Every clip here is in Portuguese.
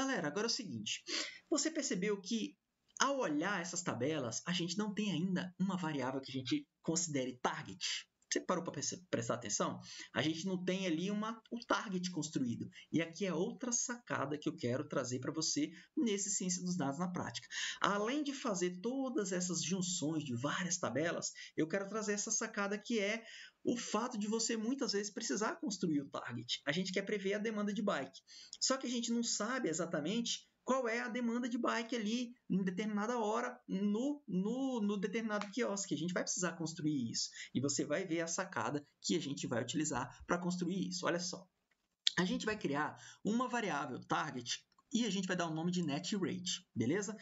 Galera, agora é o seguinte: você percebeu que ao olhar essas tabelas, a gente não tem ainda uma variável que a gente considere target. Você parou para prestar atenção? A gente não tem ali uma, um target construído. E aqui é outra sacada que eu quero trazer para você nesse Ciência dos Dados na Prática. Além de fazer todas essas junções de várias tabelas, eu quero trazer essa sacada que é o fato de você muitas vezes precisar construir o target. A gente quer prever a demanda de bike. Só que a gente não sabe exatamente qual é a demanda de bike ali em determinada hora no, no, no determinado quiosque. A gente vai precisar construir isso. E você vai ver a sacada que a gente vai utilizar para construir isso. Olha só. A gente vai criar uma variável target e a gente vai dar o nome de net rate, beleza?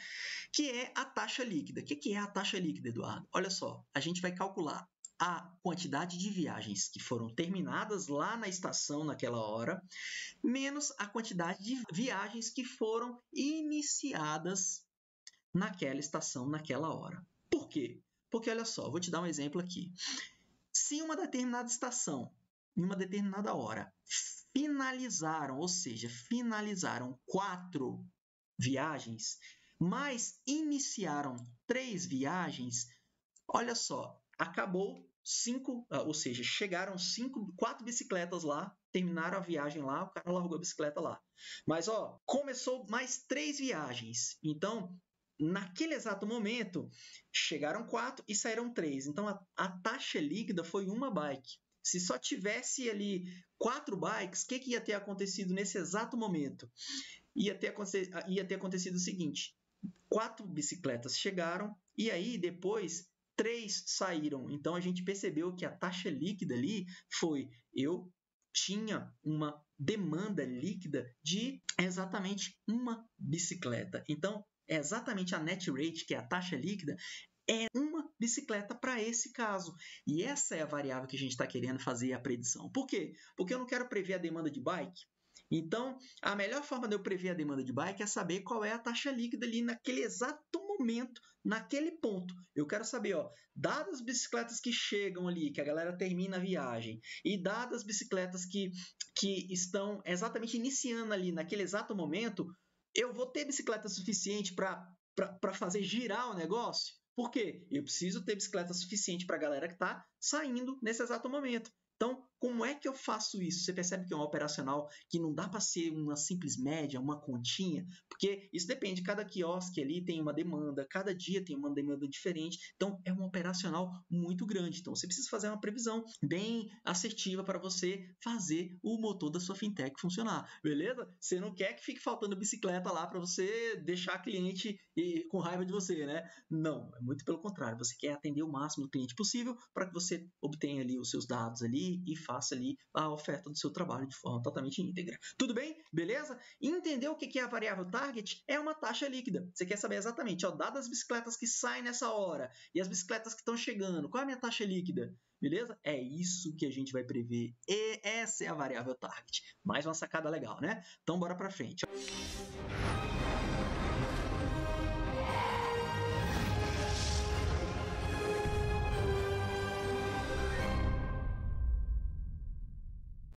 Que é a taxa líquida. O que é a taxa líquida, Eduardo? Olha só, a gente vai calcular a quantidade de viagens que foram terminadas lá na estação naquela hora, menos a quantidade de viagens que foram iniciadas naquela estação naquela hora. Por quê? Porque olha só, vou te dar um exemplo aqui. Se uma determinada estação, em uma determinada hora, finalizaram, ou seja, finalizaram quatro viagens, mas iniciaram três viagens, olha só, acabou cinco, ah, ou seja, chegaram cinco, quatro bicicletas lá, terminaram a viagem lá, o cara largou a bicicleta lá. Mas ó, começou mais três viagens. Então, naquele exato momento, chegaram quatro e saíram três. Então a, a taxa líquida foi uma bike. Se só tivesse ali quatro bikes, o que, que ia ter acontecido nesse exato momento? Ia ter, ah, ia ter acontecido o seguinte: quatro bicicletas chegaram, e aí depois três saíram. Então a gente percebeu que a taxa líquida ali foi eu tinha uma demanda líquida de exatamente uma bicicleta. Então, é exatamente a net rate, que é a taxa líquida, é uma bicicleta para esse caso. E essa é a variável que a gente está querendo fazer a predição. Por quê? Porque eu não quero prever a demanda de bike. Então, a melhor forma de eu prever a demanda de bike é saber qual é a taxa líquida ali naquele exato momento naquele ponto. Eu quero saber, ó, dadas as bicicletas que chegam ali, que a galera termina a viagem, e dadas as bicicletas que, que estão exatamente iniciando ali naquele exato momento, eu vou ter bicicleta suficiente para fazer girar o negócio? Por quê? Eu preciso ter bicicleta suficiente para a galera que está saindo nesse exato momento. Então, como é que eu faço isso? Você percebe que é um operacional que não dá para ser uma simples média, uma continha, porque isso depende. Cada quiosque ali tem uma demanda, cada dia tem uma demanda diferente. Então é um operacional muito grande. Então você precisa fazer uma previsão bem assertiva para você fazer o motor da sua fintech funcionar, beleza? Você não quer que fique faltando bicicleta lá para você deixar a cliente com raiva de você, né? Não, é muito pelo contrário. Você quer atender o máximo do cliente possível para que você obtenha ali os seus dados ali e faça ali a oferta do seu trabalho de forma totalmente íntegra. Tudo bem? Beleza? Entendeu o que é a variável target? É uma taxa líquida. Você quer saber exatamente, ó, dadas as bicicletas que saem nessa hora e as bicicletas que estão chegando, qual é a minha taxa líquida? Beleza? É isso que a gente vai prever. E essa é a variável target. Mais uma sacada legal, né? Então bora para frente. Música